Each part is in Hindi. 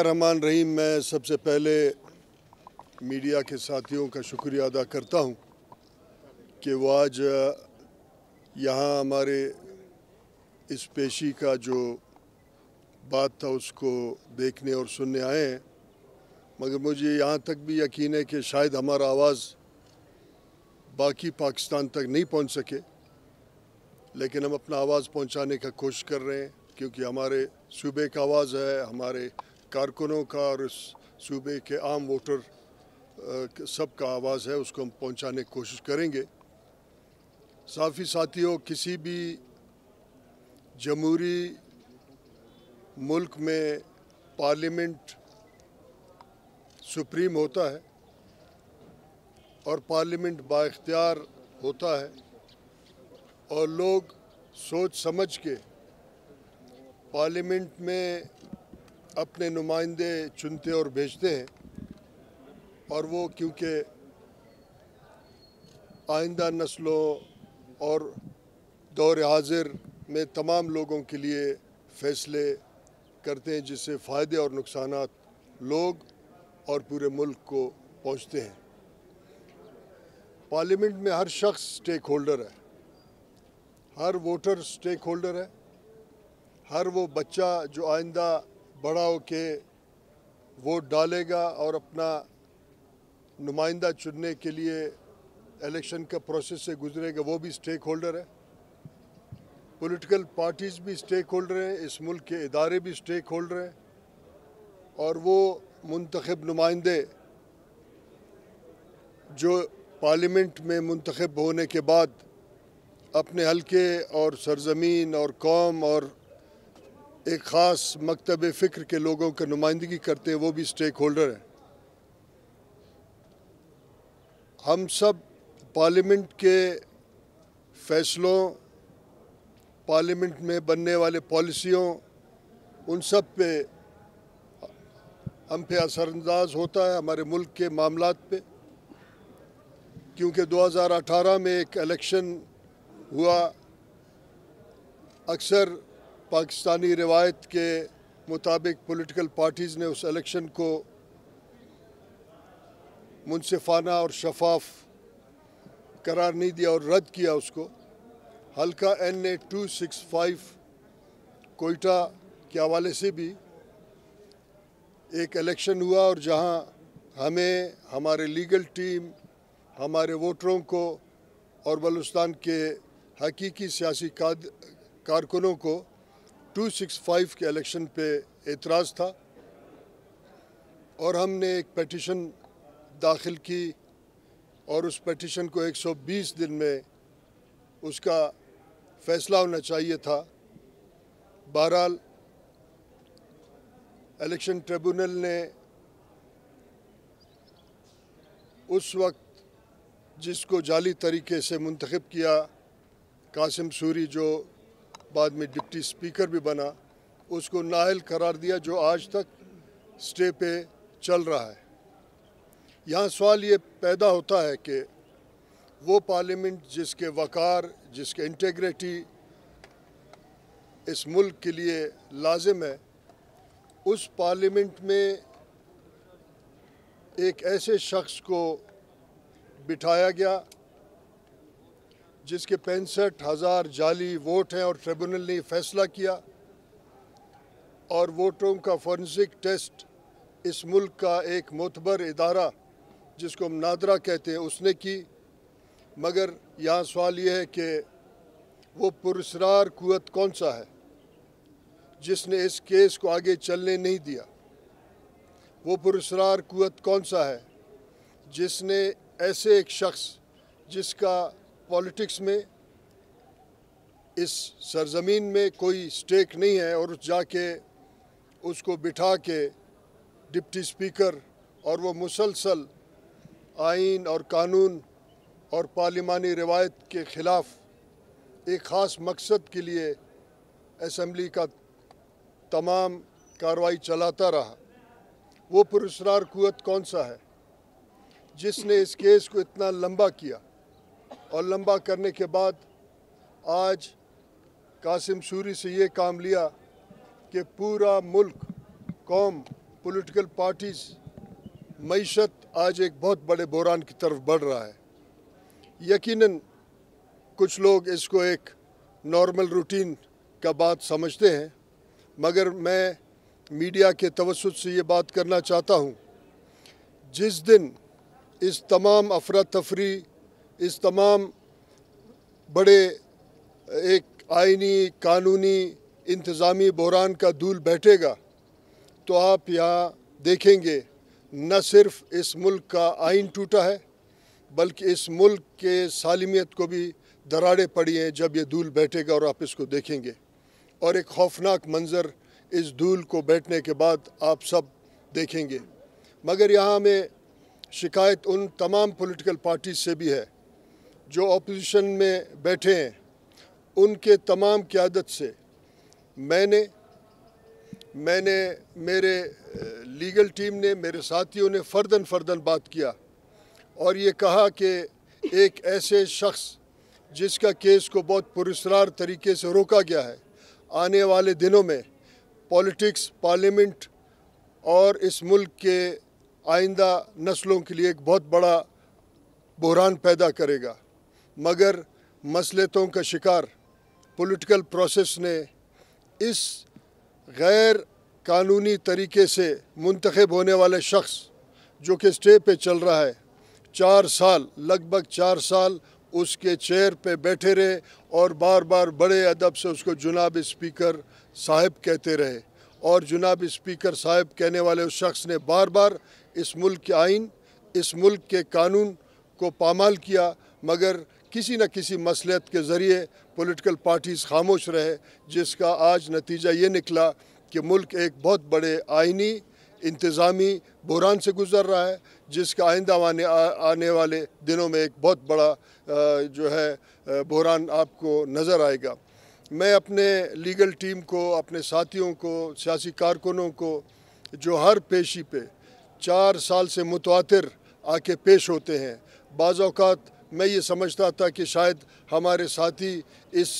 रहमान रहीम मैं सबसे पहले मीडिया के साथियों का शुक्रिया अदा करता हूं कि वो आज यहाँ हमारे इस पेशी का जो बात था उसको देखने और सुनने आए हैं मगर मुझे यहाँ तक भी यकीन है कि शायद हमारा आवाज़ बाकी पाकिस्तान तक नहीं पहुँच सके लेकिन हम अपना आवाज़ पहुँचाने का कोशिश कर रहे हैं क्योंकि हमारे सूबे का आवाज़ है हमारे कारकुनों का और इस सूबे के आम वोटर सब का आवाज़ है उसको हम पहुंचाने की कोशिश करेंगे साफ़ी साथियों किसी भी जमहूरी मुल्क में पार्लियामेंट सुप्रीम होता है और पार्लियामेंट बाख्तियार होता है और लोग सोच समझ के पार्लियामेंट में अपने नुमाइंदे चुनते और भेजते हैं और वो क्योंकि आइंदा नस्लों और दौर हाजिर में तमाम लोगों के लिए फैसले करते हैं जिससे फ़ायदे और नुकसान लोग और पूरे मुल्क को पहुंचते हैं पार्लियामेंट में हर शख्स स्टेक होल्डर है हर वोटर स्टेक होल्डर है हर वो बच्चा जो आइंदा बड़ा होके वोट डालेगा और अपना नुमाइंदा चुनने के लिए इलेक्शन का प्रोसेस से गुजरेगा वो भी स्टेक होल्डर है पॉलिटिकल पार्टीज़ भी स्टेक होल्डर हैं इस मुल्क के इदारे भी स्टेक होल्डर हैं और वो मंतखब नुमाइंदे जो पार्लियामेंट में मंतखब होने के बाद अपने हलके और सरजमीन और कौम और एक ख़ास मकतब फ़िक्र के लोगों की नुमाइंदगी करते हैं वो भी स्टेक होल्डर हैं हम सब पार्लियामेंट के फैसलों पार्लियामेंट में बनने वाले पॉलिसियों उन सब पे हम पे असरअंदाज होता है हमारे मुल्क के मामला पे क्योंकि 2018 में एक इलेक्शन हुआ अक्सर पाकिस्तानी रिवायत के मुताबिक पॉलिटिकल पार्टीज़ ने उस इलेक्शन को मुनफाना और शफाफ करार नहीं दिया और रद्द किया उसको हल्का N A two six five Quetta के हवाले से भी एक इलेक्शन हुआ और जहां हमें हमारे लीगल टीम हमारे वोटरों को और बलुस्तान के हकीकी सियासी कारकुनों को 265 के इलेक्शन पे एतराज़ था और हमने एक पटिशन दाखिल की और उस पटिशन को 120 दिन में उसका फ़ैसला होना चाहिए था बहरहाल इलेक्शन ट्रिब्यूनल ने उस वक्त जिसको जाली तरीके से मुंतखब किया कासिम सूरी जो बाद में डिप्टी स्पीकर भी बना उसको नाहल करार दिया जो आज तक स्टे पे चल रहा है यहाँ सवाल ये पैदा होता है कि वो पार्लियामेंट जिसके वक़ार जिसके इंटेग्रिटी इस मुल्क के लिए लाजिम है उस पार्लियामेंट में एक ऐसे शख्स को बिठाया गया जिसके पैंसठ हज़ार जाली वोट हैं और ट्रिब्यूनल ने फैसला किया और वोटों का फॉरेंसिक टेस्ट इस मुल्क का एक मोतबर इदारा जिसको हम नादरा कहते हैं उसने की मगर यहाँ सवाल ये है कि वो पुरसरार कुत कौन सा है जिसने इस केस को आगे चलने नहीं दिया वो पुरसरार कुत कौन सा है जिसने ऐसे एक शख्स जिसका पॉलिटिक्स में इस सरजमीन में कोई स्टेक नहीं है और उस जाके उसको बिठा के डिप्टी स्पीकर और वो मुसलसल आइन और कानून और पार्लिमानी रिवायत के ख़िलाफ़ एक ख़ास मकसद के लिए असम्बली का तमाम कार्रवाई चलाता रहा वो पुरस्कार कुत कौन सा है जिसने इस केस को इतना लंबा किया और लंबा करने के बाद आज कासिम सूरी से ये काम लिया कि पूरा मुल्क कौम पॉलिटिकल पार्टीज़ मीशत आज एक बहुत बड़े बुरान की तरफ बढ़ रहा है यकीनन कुछ लोग इसको एक नॉर्मल रूटीन का बात समझते हैं मगर मैं मीडिया के तवसत से ये बात करना चाहता हूँ जिस दिन इस तमाम अफरा तफरी इस तमाम बड़े एक आइनी कानूनी इंतज़ामी बहरान का धूल बैठेगा तो आप यहाँ देखेंगे न सिर्फ इस मुल्क का आइन टूटा है बल्कि इस मुल्क के सालमियत को भी दरारे पड़ी हैं जब ये धूल बैठेगा और आप इसको देखेंगे और एक खौफनाक मंज़र इस धूल को बैठने के बाद आप सब देखेंगे मगर यहाँ में शिकायत उन तमाम पॉलिटिकल पार्टीज से भी है जो अपोजिशन में बैठे हैं उनके तमाम क्यादत से मैंने मैंने मेरे लीगल टीम ने मेरे साथियों ने फर्दन फर्दन बात किया और ये कहा कि एक ऐसे शख्स जिसका केस को बहुत पुरस्ार तरीके से रोका गया है आने वाले दिनों में पॉलिटिक्स पार्लियामेंट और इस मुल्क के आइंदा नस्लों के लिए एक बहुत बड़ा बहरान पैदा करेगा मगर मसलतों का शिकार पॉलिटिकल प्रोसेस ने इस गैर कानूनी तरीके से मंतखब होने वाले शख्स जो कि स्टे पे चल रहा है चार साल लगभग चार साल उसके चेयर पे बैठे रहे और बार बार बड़े अदब से उसको जुनाब स्पीकर साहब कहते रहे और जुनाब स्पीकर साहब कहने वाले उस शख्स ने बार बार इस मुल्क के आइन इस मुल्क के कानून को पामाल किया मगर किसी न किसी मसलियत के ज़रिए पॉलिटिकल पार्टीज़ खामोश रहे जिसका आज नतीजा ये निकला कि मुल्क एक बहुत बड़े आइनी इंतज़ामी बहरान से गुज़र रहा है जिसका आइंदा आने आने वाले दिनों में एक बहुत बड़ा जो है बहरान आपको नज़र आएगा मैं अपने लीगल टीम को अपने साथियों को सियासी कारकुनों को जो हर पेशी पे चार साल से मुतवा आके पेश होते हैं बाज़ात मैं ये समझता था कि शायद हमारे साथी इस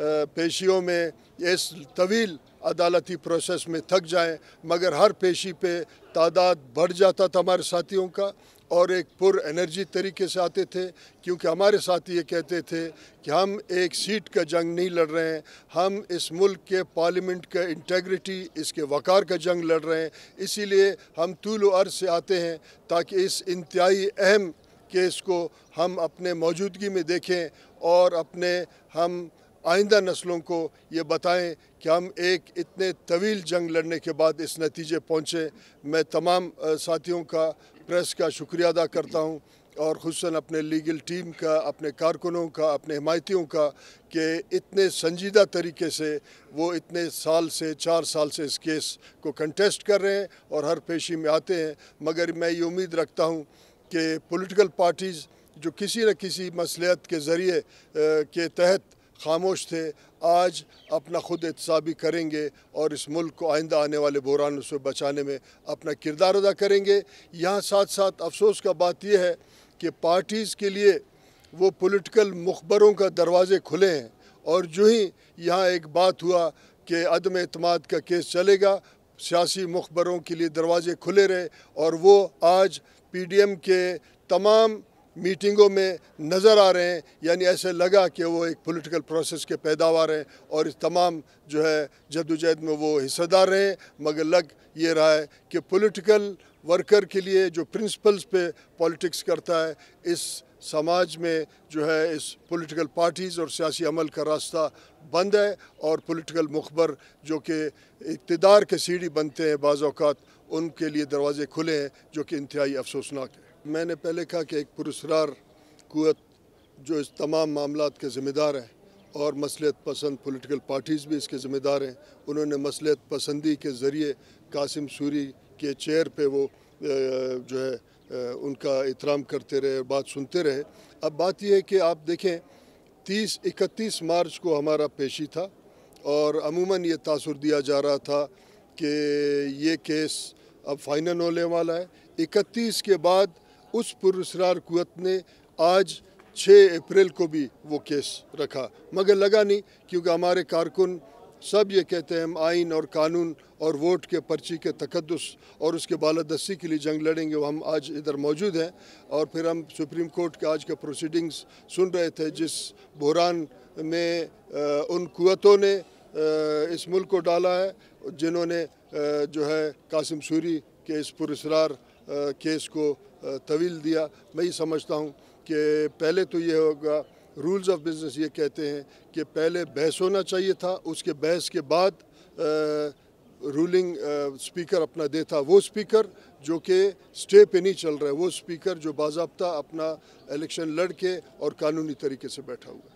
पेशियों में इस तवील अदालती प्रोसेस में थक जाएं मगर हर पेशी पे तादाद बढ़ जाता था हमारे साथियों का और एक पुर एनर्जी तरीके से आते थे क्योंकि हमारे साथी ये कहते थे कि हम एक सीट का जंग नहीं लड़ रहे हैं हम इस मुल्क के पार्लियामेंट का इंटेग्रिटी इसके वक़ार का जंग लड़ रहे हैं इसीलिए हम तूल अर्ज से आते हैं ताकि इस इंतहाई अहम केस को हम अपने मौजूदगी में देखें और अपने हम आइंदा नस्लों को ये बताएं कि हम एक इतने तवील जंग लड़ने के बाद इस नतीजे पहुँचे मैं तमाम साथियों का प्रेस का शुक्रिया अदा करता हूँ और खुशन अपने लीगल टीम का अपने कारकुनों का अपने हमायतियों का कि इतने संजीदा तरीके से वो इतने साल से चार साल से इस केस को कंटेस्ट कर रहे हैं और हर पेशी में आते हैं मगर मैं ये उम्मीद रखता हूँ कि पॉलिटिकल पार्टीज़ जो किसी न किसी मसलियत के ज़रिए के तहत खामोश थे आज अपना ख़ुद एहतसाबी करेंगे और इस मुल्क को आइंदा आने वाले बहरानों से बचाने में अपना किरदार अदा करेंगे यहाँ साथ साथ अफसोस का बात यह है कि पार्टीज़ के लिए वो पॉलिटिकल मुखबरों का दरवाज़े खुले हैं और जो ही यहाँ एक बात हुआ कि अदम अतमाद का केस चलेगा सियासी मुखबरों के लिए दरवाजे खुले रहे और वो आज पीडीएम के तमाम मीटिंगों में नज़र आ रहे हैं यानी ऐसे लगा कि वो एक पॉलिटिकल प्रोसेस के पैदावार हैं और इस तमाम जो है जदोजहद में वो हिस्सेदार रहे मगर लग ये रहा है कि पॉलिटिकल वर्कर के लिए जो प्रिंसिपल्स पे पॉलिटिक्स करता है इस समाज में जो है इस पॉलिटिकल पार्टीज़ और सियासी अमल का रास्ता बंद है और पॉलिटिकल मुखबर जो कि इकतदार के सीढ़ी बनते हैं बाज़ात उनके लिए दरवाजे खुले हैं जो कि इंतहाई अफसोसनाक है मैंने पहले कहा कि एक पुरस्कार कुत जो इस तमाम मामला के ज़िम्मेदार हैं और मसलत पसंद पोलिटिकल पार्टीज़ भी इसके ज़िम्मेदार हैं उन्होंने मसलत पसंदी के ज़रिए कासिम सूरी के चेयर पे वो जो है उनका एहतराम करते रहे बात सुनते रहे अब बात यह है कि आप देखें तीस इकतीस मार्च को हमारा पेशी था और अमूमन ये तासर दिया जा रहा था कि ये केस अब फाइनल होने वाला है इकतीस के बाद उस पुरसरार कुत ने आज छः अप्रैल को भी वो केस रखा मगर लगा नहीं क्योंकि हमारे कारकुन सब ये कहते हैं हम आइन और कानून और वोट के पर्ची के तकदस और उसके बालादस्सी के लिए जंग लड़ेंगे वो हम आज इधर मौजूद हैं और फिर हम सुप्रीम कोर्ट के आज के प्रोसीडिंग्स सुन रहे थे जिस बहरान में उन कुतों ने इस मुल्क को डाला है जिन्होंने जो है कासिम सूरी के इस पुरसरार केस को तवील दिया मैं ये समझता हूँ कि पहले तो ये होगा रूल्स ऑफ बिजनेस ये कहते हैं कि पहले बहस होना चाहिए था उसके बहस के बाद रूलिंग स्पीकर अपना देता वो स्पीकर जो कि स्टे पे नहीं चल रहा है वो स्पीकर जो बाबा अपना इलेक्शन लड़ के और कानूनी तरीके से बैठा हुआ है